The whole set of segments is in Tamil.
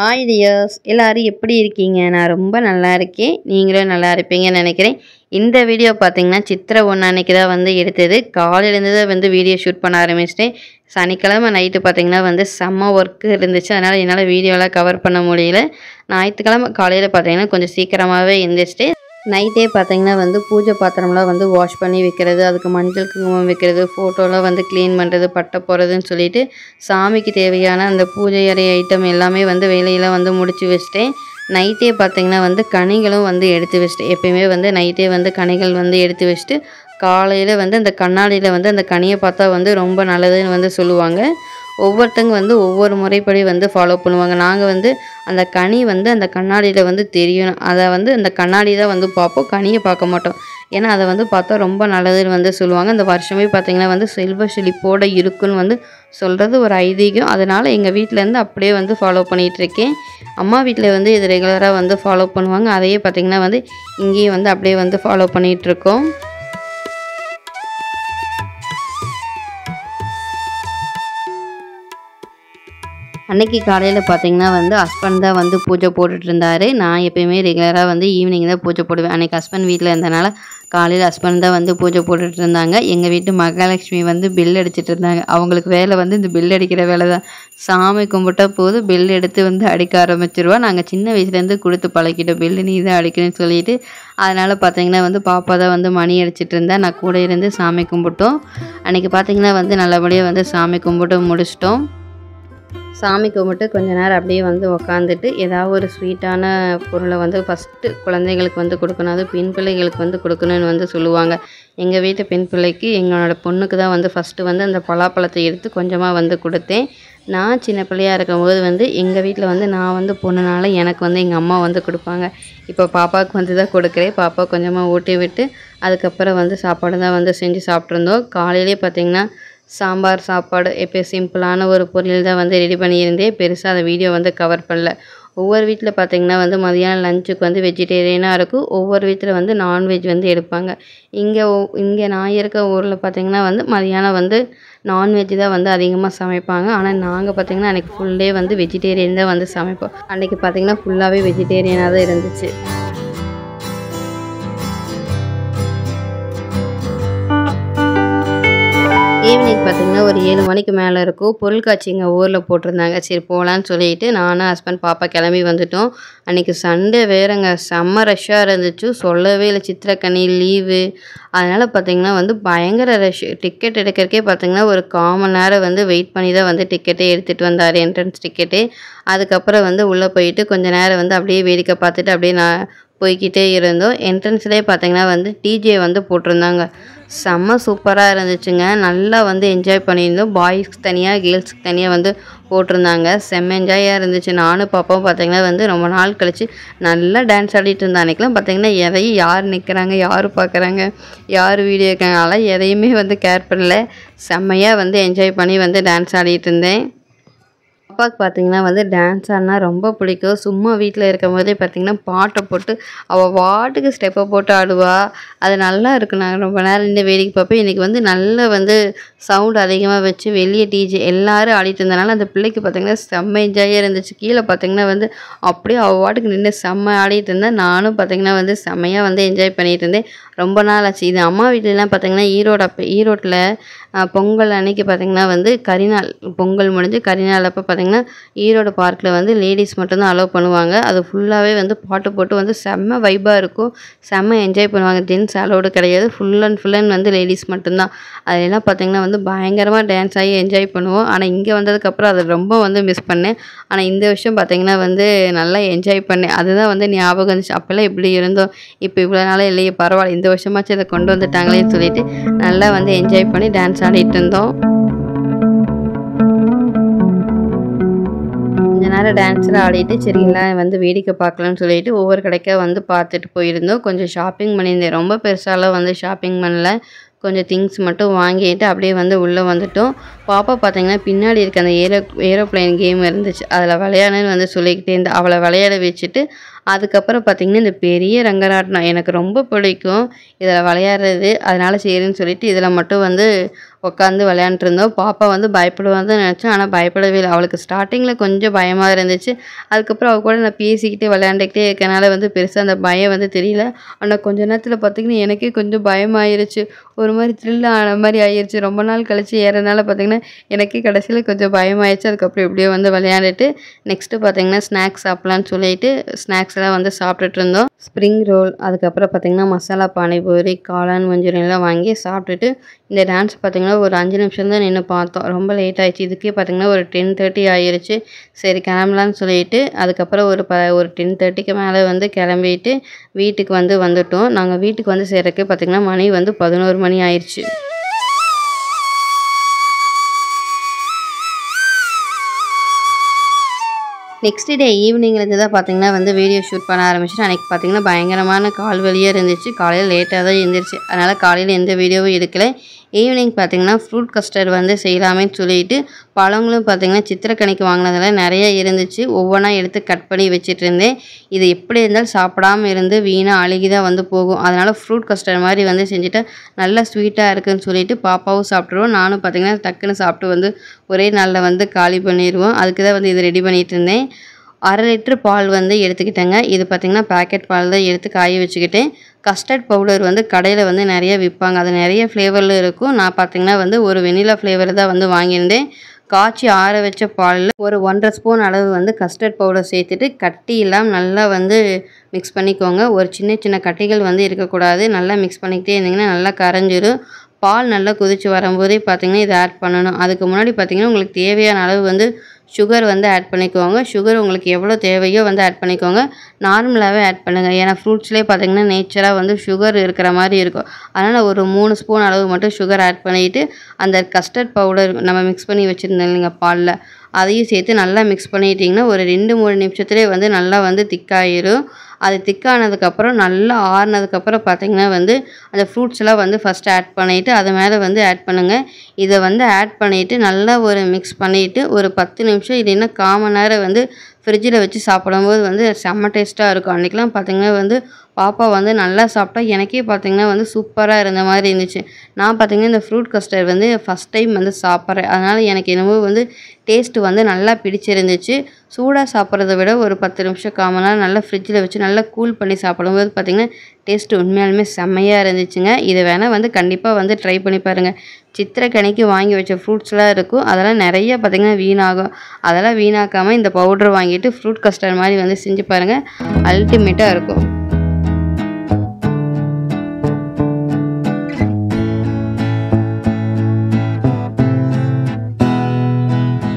ஹாய் தியோஸ் எல்லோரும் எப்படி இருக்கீங்க நான் ரொம்ப நல்லா இருக்கேன் நீங்களும் நல்லா இருப்பீங்கன்னு நினைக்கிறேன் இந்த வீடியோ பார்த்திங்கன்னா சித்திரை ஒன்று அன்றைக்கி தான் வந்து எடுத்தது காலையிலேருந்து தான் வந்து வீடியோ ஷூட் பண்ண ஆரம்பிச்சிட்டேன் சனிக்கிழமை நைட்டு பார்த்திங்கன்னா வந்து செம்ம ஒர்க்கு இருந்துச்சு அதனால் என்னால் வீடியோலாம் கவர் பண்ண முடியல ஞாயிற்றுக்கிழமை காலையில் பார்த்திங்கன்னா கொஞ்சம் சீக்கிரமாகவே எழுந்திரிச்சிட்டு நைட்டே பார்த்திங்கன்னா வந்து பூஜை பாத்திரம்லாம் வந்து வாஷ் பண்ணி வைக்கிறது அதுக்கு மஞ்சள் குங்குமம் வைக்கிறது ஃபோட்டோலாம் வந்து க்ளீன் பண்ணுறது பட்டை போகிறதுன்னு சொல்லிட்டு சாமிக்கு தேவையான அந்த பூஜை அறை ஐட்டம் எல்லாமே வந்து வேலையெல்லாம் வந்து முடிச்சு வச்சிட்டேன் நைட்டே பார்த்திங்கன்னா வந்து கனிகளும் வந்து எடுத்து வச்சுட்டேன் எப்பயுமே வந்து நைட்டே வந்து கனிகள் வந்து எடுத்து வச்சுட்டு காலையில் வந்து அந்த கண்ணாடியில் வந்து அந்த கனியை பார்த்தா வந்து ரொம்ப நல்லதுன்னு வந்து சொல்லுவாங்க ஒவ்வொருத்தங்க வந்து ஒவ்வொரு முறைப்படி வந்து ஃபாலோ பண்ணுவாங்க நாங்கள் வந்து அந்த கனி வந்து அந்த கண்ணாடியில் வந்து தெரியும் அதை வந்து அந்த கண்ணாடி தான் வந்து பார்ப்போம் கனியை பார்க்க மாட்டோம் ஏன்னா அதை வந்து பார்த்தா ரொம்ப நல்லதுன்னு வந்து சொல்லுவாங்க இந்த வருஷமே பார்த்திங்கன்னா வந்து செல்வ செழிப்போடு இருக்குன்னு வந்து சொல்கிறது ஒரு ஐதீகம் அதனால் எங்கள் வீட்டிலேருந்து அப்படியே வந்து ஃபாலோ பண்ணிகிட்ருக்கேன் அம்மா வீட்டில் வந்து இது ரெகுலராக வந்து ஃபாலோ பண்ணுவாங்க அதையே பார்த்திங்கன்னா வந்து இங்கேயும் வந்து அப்படியே வந்து ஃபாலோ பண்ணிகிட்ருக்கோம் அன்னைக்கு காலையில் பார்த்தீங்கன்னா வந்து ஹஸ்பண்ட் தான் வந்து பூஜை போட்டுட்டு நான் எப்பயுமே ரெகுலராக வந்து ஈவினிங் தான் பூஜை போடுவேன் அன்றைக்கி ஹஸ்பண்ட் வீட்டில் இருந்தனால காலையில் ஹஸ்பண்ட் தான் வந்து பூஜை போட்டுட்டு இருந்தாங்க எங்கள் வீட்டு மகாலட்சுமி வந்து பில் அடிச்சிட்டு இருந்தாங்க அவங்களுக்கு வேலை வந்து இந்த பில் அடிக்கிற வேலை தான் சாமி கும்பிட்டா போதும் பில் எடுத்து வந்து அடிக்க ஆரம்பிச்சிருவோம் நாங்கள் சின்ன வயசுலேருந்து கொடுத்து பழக்கிட்டோம் பில்லு நீ தான் அடிக்கணும்னு சொல்லிட்டு அதனால் பார்த்தீங்கன்னா வந்து பாப்பா தான் வந்து மணி அடிச்சிட்டு இருந்தேன் நான் கூட இருந்து சாமி கும்பிட்டோம் அன்றைக்கி பார்த்தீங்கன்னா வந்து நல்லபடியாக வந்து சாமி கும்பிட்டு முடிச்சிட்டோம் சாமி கும்பிட்டு கொஞ்ச நேரம் அப்படியே வந்து உக்காந்துட்டு ஏதாவது ஒரு ஸ்வீட்டான பொருளை வந்து ஃபஸ்ட்டு குழந்தைங்களுக்கு வந்து கொடுக்கணும் அது பெண் பிள்ளைகளுக்கு வந்து கொடுக்கணும்னு வந்து சொல்லுவாங்க எங்கள் வீட்டு பெண் பிள்ளைக்கு எங்களோட பொண்ணுக்கு தான் வந்து ஃபஸ்ட்டு வந்து அந்த பலாப்பழத்தை எடுத்து கொஞ்சமாக வந்து கொடுத்தேன் நான் சின்ன பிள்ளையாக இருக்கும்போது வந்து எங்கள் வீட்டில் வந்து நான் வந்து பொண்ணுனால எனக்கு வந்து எங்கள் அம்மா வந்து கொடுப்பாங்க இப்போ பாப்பாவுக்கு வந்து தான் கொடுக்குறேன் பாப்பா கொஞ்சமாக ஊட்டி விட்டு அதுக்கப்புறம் வந்து சாப்பாடு தான் வந்து செஞ்சு சாப்பிட்ருந்தோம் காலையிலே பார்த்திங்கன்னா சாம்பார் சாப்பாடு எப்போ சிம்பிளான ஒரு பொரியல் தான் வந்து ரெடி பண்ணியிருந்தேன் பெருசாக அதை வீடியோ வந்து கவர் பண்ணல ஒவ்வொரு வீட்டில் பார்த்திங்கன்னா வந்து மதியானம் லஞ்சுக்கு வந்து வெஜிடேரியனாக இருக்கும் ஒவ்வொரு வீட்டில் வந்து நான்வெஜ் வந்து எடுப்பாங்க இங்கே இங்கே நான் இருக்க ஊரில் பார்த்திங்கன்னா வந்து மதியானம் வந்து நான்வெஜ் தான் வந்து அதிகமாக சமைப்பாங்க ஆனால் நாங்கள் பார்த்திங்கன்னா அன்றைக்கி ஃபுல்லே வந்து வெஜிடேரியன் தான் வந்து சமைப்போம் அன்றைக்கி பார்த்திங்கன்னா ஃபுல்லாகவே வெஜிடேரியனாக தான் இருந்துச்சு மணிக்கு மேலே இருக்கும் காட்சி எங்கள் ஊரில் போட்டிருந்தாங்க சரி போகலான்னு சொல்லிட்டு நானும் ஹஸ்பண்ட் பாப்பா கிளம்பி வந்துட்டோம் அன்றைக்கி சண்டே வேறுங்க செம்ம ரஷ்ஷாக இருந்துச்சு சொல்லவே இல்லை சித்திரக்கனி லீவு அதனால் பார்த்திங்கன்னா வந்து பயங்கர ரஷ் டிக்கெட் எடுக்கிறக்கே பார்த்திங்கன்னா ஒரு காமன் நேரம் வந்து வெயிட் பண்ணி தான் வந்து டிக்கெட்டே எடுத்துகிட்டு வந்தார் என்ட்ரன்ஸ் டிக்கெட்டு அதுக்கப்புறம் வந்து உள்ளே போயிட்டு கொஞ்சம் நேரம் வந்து அப்படியே வேடிக்கை பார்த்துட்டு அப்படியே நான் போய்கிட்டே இருந்தோம் என்ட்ரன்ஸ்லேயே பார்த்திங்கன்னா வந்து டிஜே வந்து போட்டிருந்தாங்க செம்ம சூப்பராக இருந்துச்சுங்க நல்லா வந்து என்ஜாய் பண்ணியிருந்தோம் பாய்ஸ்க்கு தனியாக கேர்ள்ஸ்க்கு தனியாக வந்து போட்டிருந்தாங்க செம்ம என்ஜாயாக இருந்துச்சு நானும் பாப்பாவும் பார்த்தீங்கன்னா வந்து ரொம்ப நாள் கழித்து நல்லா டான்ஸ் ஆடிட்டு இருந்த அன்றைக்கெலாம் பார்த்திங்கன்னா எதையும் யார் நிற்கிறாங்க யார் பார்க்குறாங்க யார் வீடியோ இருக்காங்க எதையுமே வந்து கேர் பண்ணல செம்மையாக வந்து என்ஜாய் பண்ணி வந்து டான்ஸ் ஆடிட்டு இருந்தேன் அப்பாவுக்கு பார்த்திங்கன்னா வந்து டான்ஸ் ஆடினா ரொம்ப பிடிக்கும் சும்மா வீட்டில் இருக்கும் போதே பார்த்திங்கன்னா பாட்டை போட்டு அவள் பாட்டுக்கு ஸ்டெப்பை போட்டு ஆடுவாள் அது நல்லா இருக்கும் நான் ரொம்ப நேரம் நின்று வேடிக்கை பார்ப்பேன் இன்றைக்கி வந்து நல்லா வந்து சவுண்ட் அதிகமாக வச்சு வெளியே டிஜே எல்லோரும் ஆடிட்டு இருந்தனால அந்த பிள்ளைக்கு பார்த்திங்கன்னா செம்ம என்ஜாயாக இருந்துச்சு கீழே பார்த்திங்கன்னா வந்து அப்படியே அவள் பாட்டுக்கு நின்று செம்ம ஆடிட்டு இருந்தேன் நானும் பார்த்திங்கன்னா வந்து செம்மையாக வந்து என்ஜாய் பண்ணிகிட்டு இருந்தேன் ரொம்ப நாள் ஆச்சு இது அம்மா வீட்டிலலாம் பார்த்தீங்கன்னா ஈரோடு அப்போ ஈரோட்டில் பொங்கல் அன்னைக்கு பார்த்தீங்கன்னா வந்து கரிநாள் பொங்கல் முடிஞ்சு கரிநாள் அப்போ பார்த்தீங்கன்னா ஈரோடு பார்க்கில் வந்து லேடிஸ் மட்டும்தான் அலோவ் பண்ணுவாங்க அது ஃபுல்லாகவே வந்து பாட்டு போட்டு வந்து செம்ம வைபாக இருக்கும் செம்ம என்ஜாய் பண்ணுவாங்க ஜென்ஸ் அலோடு கிடையாது ஃபுல் அண்ட் ஃபுல் அண்ட் வந்து லேடிஸ் மட்டும்தான் அதெல்லாம் பார்த்தீங்கன்னா வந்து பயங்கரமாக டான்ஸ் ஆகி என்ஜாய் பண்ணுவோம் ஆனால் இங்கே வந்ததுக்கப்புறம் அதை ரொம்ப வந்து மிஸ் பண்ணேன் ஆனால் இந்த விஷயம் பார்த்தீங்கன்னா வந்து நல்லா என்ஜாய் பண்ணேன் அதுதான் வந்து ஞாபகம் இருந்துச்சு அப்போல்லாம் இப்படி இருந்தோம் இப்போ இவ்வளோ நாளாக இல்லையே பரவாயில்ல இந்த வருஷமாச்சும் இதை கொண்டு வந்துட்டாங்களேன்னு சொல்லிட்டு நல்லா வந்து என்ஜாய் பண்ணி டான்ஸ் ஆடிட்டு இருந்தோம் கொஞ்ச நேரம் டான்ஸில் ஆடிட்டு சரிங்களா வந்து வேடிக்கை பார்க்கலான்னு சொல்லிட்டு ஒவ்வொரு கடைக்காக வந்து பார்த்துட்டு போயிருந்தோம் கொஞ்சம் ஷாப்பிங் பண்ணியிருந்தேன் ரொம்ப பெருசாலாம் வந்து ஷாப்பிங் பண்ணல கொஞ்சம் திங்ஸ் மட்டும் வாங்கிட்டு அப்படியே வந்து உள்ளே வந்துட்டோம் பாப்பா பார்த்தீங்கன்னா பின்னாடி இருக்க அந்த ஏரோ ஏரோப்ளைன் கேம் இருந்துச்சு அதில் விளையாடுன்னு வந்து சொல்லிக்கிட்டே இருந்தேன் அவளை விளையாட வச்சுட்டு அதுக்கப்புறம் பார்த்திங்கன்னா இந்த பெரிய ரங்கராட்டினம் எனக்கு ரொம்ப பிடிக்கும் இதில் விளையாடுறது அதனால் செய்கிறேன்னு சொல்லிவிட்டு இதில் மட்டும் வந்து உட்காந்து விளையாண்டுருந்தோம் பாப்பா வந்து பயப்படுவான்னு நினச்சோம் ஆனால் பயப்படவே இல்லை அவளுக்கு ஸ்டார்டிங்கில் கொஞ்சம் பயமாக இருந்துச்சு அதுக்கப்புறம் அவள் கூட நான் பேசிக்கிட்டே விளையாண்டுக்கிட்டே இருக்கனால வந்து பெருசாக அந்த பயம் வந்து தெரியல ஆனால் கொஞ்ச நேரத்தில் பார்த்திங்கன்னா எனக்கே கொஞ்சம் பயமாயிருச்சு ஒரு மாதிரி த்ரில் ஆன மாதிரி ஆயிடுச்சு ரொம்ப நாள் கழித்து ஏறனால பார்த்திங்கன்னா எனக்கே கடைசியில் கொஞ்சம் ஆயிடுச்சு அதுக்கப்புறம் எப்படியோ வந்து விளையாண்டுட்டு நெக்ஸ்ட்டு பார்த்திங்கன்னா ஸ்நாக்ஸ் சாப்பிட்லான்னு சொல்லிட்டு ஸ்நாக்ஸ் ஸ்நாக்ஸ்லாம் வந்து சாப்பிட்டுட்டு இருந்தோம் ஸ்ப்ரிங் ரோல் அதுக்கப்புறம் பார்த்திங்கன்னா மசாலா பானிபூரி காளான் மஞ்சூரியன்லாம் வாங்கி சாப்பிட்டுட்டு இந்த டான்ஸ் பார்த்திங்கன்னா ஒரு அஞ்சு நிமிஷம் தான் நின்று பார்த்தோம் ரொம்ப லேட் ஆகிடுச்சு இதுக்கே பார்த்திங்கன்னா ஒரு டென் தேர்ட்டி ஆயிடுச்சு சரி கிளம்பலான்னு சொல்லிட்டு அதுக்கப்புறம் ஒரு ப ஒரு டென் தேர்ட்டிக்கு மேலே வந்து கிளம்பிட்டு வீட்டுக்கு வந்து வந்துட்டோம் நாங்கள் வீட்டுக்கு வந்து சேர்றக்கே பார்த்திங்கன்னா மணி வந்து பதினோரு மணி ஆயிடுச்சு நெக்ஸ்ட் டே ஈவினிங்லேருந்து தான் பார்த்திங்கன்னா வந்து வீடியோ ஷூட் பண்ண ஆரம்பிச்சு அன்றைக்கி பார்த்திங்கன்னா பயங்கரமான கால் வழியாக இருந்துச்சு காலையில் லேட்டாக தான் இருந்துச்சு அதனால் காலையில் எந்த வீடியோவும் எடுக்கலை ஈவினிங் பார்த்திங்கன்னா ஃப்ரூட் கஸ்டர் வந்து செய்யலாமேன்னு சொல்லிட்டு பழங்களும் பார்த்திங்கன்னா சித்திரக்கணிக்கு வாங்கினதெல்லாம் நிறைய இருந்துச்சு ஒவ்வொன்றா எடுத்து கட் பண்ணி வச்சுட்டு இருந்தேன் இது எப்படி இருந்தாலும் சாப்பிடாமல் இருந்து வீணாக அழுகி தான் வந்து போகும் அதனால் ஃப்ரூட் கஸ்டர் மாதிரி வந்து செஞ்சுட்டு நல்லா ஸ்வீட்டாக இருக்குதுன்னு சொல்லிட்டு பாப்பாவும் சாப்பிட்ருவோம் நானும் பார்த்திங்கன்னா டக்குன்னு சாப்பிட்டு வந்து ஒரே நாளில் வந்து காலி பண்ணிடுவோம் அதுக்கு தான் வந்து இது ரெடி பண்ணிகிட்டு இருந்தேன் அரை லிட்ரு பால் வந்து எடுத்துக்கிட்டேங்க இது பார்த்திங்கன்னா பேக்கெட் பால் தான் எடுத்து காய வச்சுக்கிட்டேன் கஸ்டர்ட் பவுடர் வந்து கடையில் வந்து நிறைய விற்பாங்க அது நிறைய ஃப்ளேவரில் இருக்கும் நான் பார்த்திங்கன்னா வந்து ஒரு வெனிலா ஃப்ளேவர் தான் வந்து வாங்கியிருந்தேன் காய்ச்சி ஆற வச்ச பாலில் ஒரு ஒன்றரை ஸ்பூன் அளவு வந்து கஸ்டர்ட் பவுடர் சேர்த்துட்டு கட்டி இல்லாமல் நல்லா வந்து மிக்ஸ் பண்ணிக்கோங்க ஒரு சின்ன சின்ன கட்டிகள் வந்து இருக்கக்கூடாது நல்லா மிக்ஸ் பண்ணிக்கிட்டே இருந்தீங்கன்னா நல்லா கரைஞ்சிரும் பால் நல்லா கொதித்து வரும்போதே பார்த்திங்கன்னா இதை ஆட் பண்ணணும் அதுக்கு முன்னாடி பார்த்திங்கன்னா உங்களுக்கு தேவையான அளவு வந்து சுகர் வந்து ஆட் பண்ணிக்கோங்க சுகர் உங்களுக்கு எவ்வளோ தேவையோ வந்து ஆட் பண்ணிக்கோங்க நார்மலாகவே ஆட் பண்ணுங்கள் ஏன்னா ஃப்ரூட்ஸ்லேயே பார்த்திங்கன்னா நேச்சராக வந்து சுகர் இருக்கிற மாதிரி இருக்கும் அதனால் ஒரு மூணு ஸ்பூன் அளவு மட்டும் சுகர் ஆட் பண்ணிவிட்டு அந்த கஸ்டர்ட் பவுடர் நம்ம மிக்ஸ் பண்ணி வச்சுருந்தோம் இல்லைங்க பாலில் அதையும் சேர்த்து நல்லா மிக்ஸ் பண்ணிட்டிங்கன்னா ஒரு ரெண்டு மூணு நிமிஷத்துலேயே வந்து நல்லா வந்து திக்காயிரும் அது திக்கானதுக்கப்புறம் நல்லா ஆறுனதுக்கப்புறம் பார்த்திங்கன்னா வந்து அந்த ஃப்ரூட்ஸ் எல்லாம் வந்து ஃபஸ்ட்டு ஆட் பண்ணிவிட்டு அது மேலே வந்து ஆட் பண்ணுங்கள் இதை வந்து ஆட் பண்ணிவிட்டு நல்லா ஒரு மிக்ஸ் பண்ணிவிட்டு ஒரு பத்து நிமிஷம் இல்லைன்னா காமன் நேரம் வந்து ஃப்ரிட்ஜில் வச்சு சாப்பிடும்போது வந்து செம்ம டேஸ்ட்டாக இருக்கும் அன்றைக்கெலாம் பார்த்திங்கன்னா வந்து பாப்பா வந்து நல்லா சாப்பிட்டா எனக்கே பார்த்திங்கன்னா வந்து சூப்பராக இருந்த மாதிரி இருந்துச்சு நான் பார்த்திங்கன்னா இந்த ஃப்ரூட் கஸ்டர்ட் வந்து ஃபஸ்ட் டைம் வந்து சாப்பிட்றேன் அதனால் எனக்கு என்னவோ வந்து டேஸ்ட்டு வந்து நல்லா பிடிச்சிருந்துச்சு சூடாக சாப்பிட்றத விட ஒரு பத்து நிமிஷம் காமனாக நல்லா ஃப்ரிட்ஜில் வச்சு நல்லா கூல் பண்ணி சாப்பிடும்போது பார்த்திங்கன்னா டேஸ்ட்டு உண்மையாலுமே செம்மையாக இருந்துச்சுங்க இது வேணால் வந்து கண்டிப்பாக வந்து ட்ரை பண்ணி பாருங்கள் சித்திரக்கணிக்கு வாங்கி வச்ச ஃப்ரூட்ஸ்லாம் இருக்கும் அதெல்லாம் நிறைய பார்த்திங்கன்னா வீணாகும் அதெல்லாம் வீணாக்காமல் இந்த பவுடர் வாங்கிட்டு ஃப்ரூட் கஸ்டர்ட் மாதிரி வந்து செஞ்சு பாருங்கள் அல்டிமேட்டாக இருக்கும்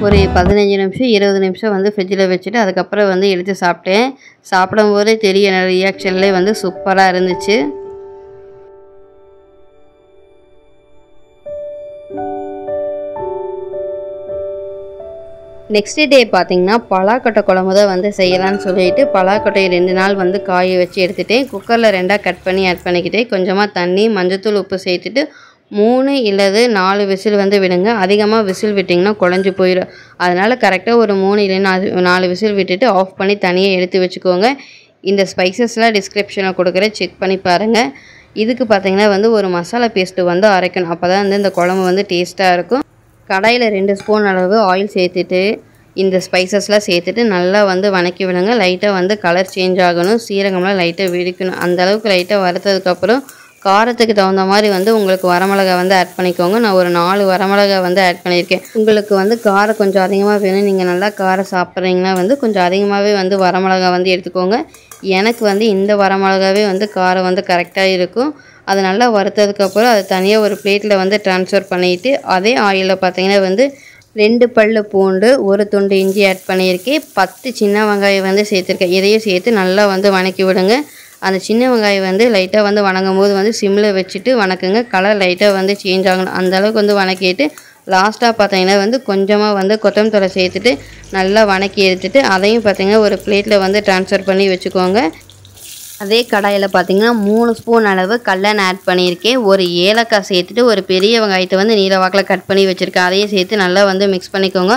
ஒரு பதினஞ்சு நிமிஷம் இருபது நிமிஷம் வந்து ஃப்ரிட்ஜில் வச்சுட்டு அதுக்கப்புறம் வந்து எடுத்து சாப்பிட்டேன் சாப்பிடும்போதே தெரிய ரியாக்ஷன்லே வந்து சூப்பராக இருந்துச்சு நெக்ஸ்ட் டே பார்த்திங்கன்னா பலாக்கொட்டை குழம்பு தான் வந்து செய்யலான்னு சொல்லிட்டு பலாக்கொட்டையை ரெண்டு நாள் வந்து காய வச்சு எடுத்துகிட்டேன் குக்கரில் ரெண்டாக கட் பண்ணி ஆட் பண்ணிக்கிட்டேன் கொஞ்சமாக தண்ணி மஞ்சத்தூள் உப்பு சேர்த்துட்டு மூணு இல்லது நாலு விசில் வந்து விடுங்க அதிகமாக விசில் விட்டிங்கன்னா குழஞ்சி போயிடும் அதனால் கரெக்டாக ஒரு மூணு இல்லைன்னா நாலு விசில் விட்டுட்டு ஆஃப் பண்ணி தனியாக எடுத்து வச்சுக்கோங்க இந்த ஸ்பைசஸ்லாம் டிஸ்கிரிப்ஷனில் கொடுக்குற செக் பண்ணி பாருங்கள் இதுக்கு பார்த்தீங்கன்னா வந்து ஒரு மசாலா பேஸ்ட்டு வந்து அரைக்கணும் அப்போ தான் வந்து இந்த குழம்பு வந்து டேஸ்ட்டாக இருக்கும் கடாயில் ரெண்டு ஸ்பூன் அளவு ஆயில் சேர்த்துட்டு இந்த ஸ்பைசஸ்லாம் சேர்த்துட்டு நல்லா வந்து வணக்கி விடுங்க லைட்டாக வந்து கலர் சேஞ்ச் ஆகணும் சீரகம்லாம் லைட்டாக வெடிக்கணும் அந்தளவுக்கு லைட்டாக வறுத்ததுக்கப்புறம் காரத்துக்கு தகுந்த மாதிரி வந்து உங்களுக்கு வரமிளகா வந்து ஆட் பண்ணிக்கோங்க நான் ஒரு நாலு வரமிளகா வந்து ஆட் பண்ணியிருக்கேன் உங்களுக்கு வந்து காரம் கொஞ்சம் அதிகமாக வேணும் நீங்கள் நல்லா காரம் சாப்பிட்றீங்கன்னா வந்து கொஞ்சம் அதிகமாகவே வந்து வரமிளகா வந்து எடுத்துக்கோங்க எனக்கு வந்து இந்த வரமிளகாவே வந்து காரம் வந்து கரெக்டாக இருக்கும் அது நல்லா வறுத்ததுக்கப்புறம் அதை தனியாக ஒரு பிளேட்டில் வந்து ட்ரான்ஸ்ஃபர் பண்ணிவிட்டு அதே ஆயிலில் பார்த்தீங்கன்னா வந்து ரெண்டு பல் பூண்டு ஒரு துண்டு இஞ்சி ஆட் பண்ணியிருக்கேன் பத்து சின்ன வெங்காயம் வந்து சேர்த்துருக்கேன் இதையும் சேர்த்து நல்லா வந்து வணக்கி விடுங்க அந்த சின்ன வெங்காயம் வந்து லைட்டாக வந்து வணங்கும் போது வந்து சிம்மில் வச்சுட்டு வணக்குங்க கலர் லைட்டாக வந்து சேஞ்ச் ஆகணும் அந்தளவுக்கு வந்து வணக்கிட்டு லாஸ்ட்டாக பார்த்தீங்கன்னா வந்து கொஞ்சமாக வந்து கொத்தமல்லி சேர்த்துட்டு நல்லா வணக்கி எடுத்துட்டு அதையும் பார்த்திங்கன்னா ஒரு பிளேட்டில் வந்து ட்ரான்ஸ்ஃபர் பண்ணி வச்சுக்கோங்க அதே கடாயில் பார்த்திங்கன்னா மூணு ஸ்பூன் அளவு கல்லன் ஆட் பண்ணியிருக்கேன் ஒரு ஏலக்காய் சேர்த்துட்டு ஒரு பெரிய வெங்காயத்தை வந்து நீல வாக்கில் கட் பண்ணி வச்சுருக்கேன் அதையும் சேர்த்து நல்லா வந்து மிக்ஸ் பண்ணிக்கோங்க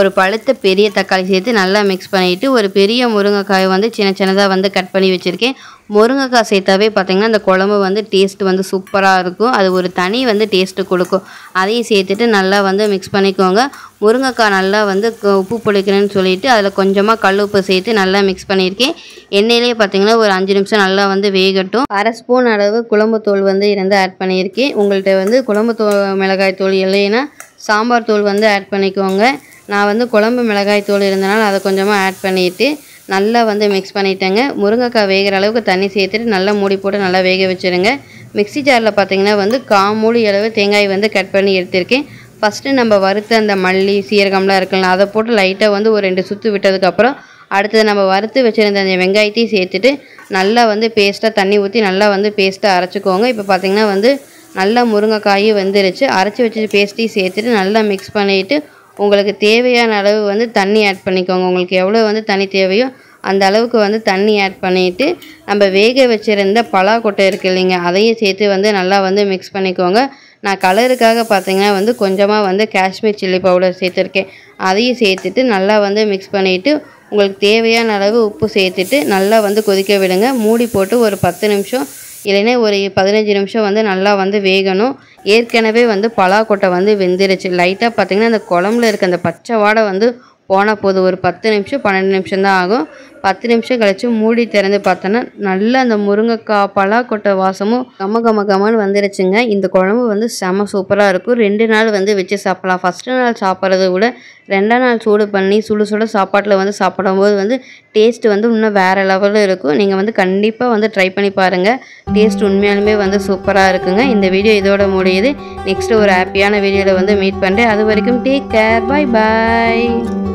ஒரு பழுத்த பெரிய தக்காளி சேர்த்து நல்லா மிக்ஸ் பண்ணிவிட்டு ஒரு பெரிய முருங்கைக்காயை வந்து சின்ன சின்னதாக வந்து கட் பண்ணி வச்சுருக்கேன் முருங்கைக்காய் சேர்த்தாவே பார்த்திங்கன்னா அந்த குழம்பு வந்து டேஸ்ட் வந்து சூப்பராக இருக்கும் அது ஒரு தனி வந்து டேஸ்ட்டு கொடுக்கும் அதையும் சேர்த்துட்டு நல்லா வந்து மிக்ஸ் பண்ணிக்கோங்க முருங்கைக்காய் நல்லா வந்து உப்பு பிடிக்கணும்னு சொல்லிவிட்டு அதில் கொஞ்சமாக கல் உப்பு சேர்த்து நல்லா மிக்ஸ் பண்ணியிருக்கேன் எண்ணெயிலே பார்த்திங்கன்னா ஒரு அஞ்சு நிமிஷம் நல்லா வந்து வேகட்டும் அரை ஸ்பூன் அளவு குழம்பு தோல் வந்து இருந்து ஆட் பண்ணியிருக்கேன் உங்கள்கிட்ட வந்து குழம்பு தோ மிளகாய் தூள் இல்லைன்னா சாம்பார் தூள் வந்து ஆட் பண்ணிக்கோங்க நான் வந்து குழம்பு மிளகாய் தூள் இருந்தனால அதை கொஞ்சமாக ஆட் பண்ணிவிட்டு நல்லா வந்து மிக்ஸ் பண்ணிட்டேங்க முருங்கைக்காய் வேகிற அளவுக்கு தண்ணி சேர்த்துட்டு நல்லா மூடி போட்டு நல்லா வேக வச்சுருங்க மிக்சி ஜாரில் பார்த்திங்கன்னா வந்து காமூடி அளவு தேங்காய் வந்து கட் பண்ணி எடுத்திருக்கேன் ஃபஸ்ட்டு நம்ம வறுத்த அந்த மல்லி சீரகம்லாம் இருக்குல்ல அதை போட்டு லைட்டாக வந்து ஒரு ரெண்டு சுற்று விட்டதுக்கப்புறம் அடுத்தது நம்ம வறுத்து வச்சுருந்த அந்த வெங்காயத்தையும் சேர்த்துட்டு நல்லா வந்து பேஸ்ட்டாக தண்ணி ஊற்றி நல்லா வந்து பேஸ்ட்டாக அரைச்சிக்கோங்க இப்போ பார்த்திங்கன்னா வந்து நல்லா முருங்கைக்காயும் வந்துருச்சு அரைச்சி வச்சு பேஸ்ட்டையும் சேர்த்துட்டு நல்லா மிக்ஸ் பண்ணிவிட்டு உங்களுக்கு தேவையான அளவு வந்து தண்ணி ஆட் பண்ணிக்கோங்க உங்களுக்கு எவ்வளோ வந்து தண்ணி தேவையோ அந்த அளவுக்கு வந்து தண்ணி ஆட் பண்ணிவிட்டு நம்ம வேக வச்சுருந்த பலாக்கொட்டை இருக்குது இல்லைங்க அதையும் சேர்த்து வந்து நல்லா வந்து மிக்ஸ் பண்ணிக்கோங்க நான் கலருக்காக பார்த்தீங்கன்னா வந்து கொஞ்சமாக வந்து காஷ்மீர் சில்லி பவுடர் சேர்த்துருக்கேன் அதையும் சேர்த்துட்டு நல்லா வந்து மிக்ஸ் பண்ணிவிட்டு உங்களுக்கு தேவையான அளவு உப்பு சேர்த்துட்டு நல்லா வந்து கொதிக்க விடுங்க மூடி போட்டு ஒரு பத்து நிமிஷம் இல்லைனா ஒரு பதினஞ்சு நிமிஷம் வந்து நல்லா வந்து வேகணும் ஏற்கனவே வந்து பலாக்கொட்டை வந்து வெந்துருச்சு லைட்டாக பார்த்திங்கன்னா அந்த குழம்புல இருக்க அந்த பச்சை வாடை வந்து போனால் போதும் ஒரு பத்து நிமிஷம் பன்னெண்டு நிமிஷம் தான் ஆகும் பத்து நிமிஷம் கழித்து மூடி திறந்து பார்த்தோன்னா நல்லா அந்த முருங்கைக்காய் கொட்டை வாசமும் கம கம கமன்னு வந்துருச்சுங்க இந்த குழம்பு வந்து செம சூப்பராக இருக்கும் ரெண்டு நாள் வந்து வச்சு சாப்பிடலாம் ஃபஸ்ட்டு நாள் சாப்பிட்றத விட ரெண்டாம் நாள் சூடு பண்ணி சுடு சுட சாப்பாட்டில் வந்து சாப்பிடும்போது வந்து டேஸ்ட்டு வந்து இன்னும் வேறு லெவலில் இருக்கும் நீங்கள் வந்து கண்டிப்பாக வந்து ட்ரை பண்ணி பாருங்கள் டேஸ்ட் உண்மையாலுமே வந்து சூப்பராக இருக்குங்க இந்த வீடியோ இதோட முடியுது நெக்ஸ்ட்டு ஒரு ஹாப்பியான வீடியோவில் வந்து மீட் பண்ணுறேன் அது வரைக்கும் டேக் கேர் பாய் பாய்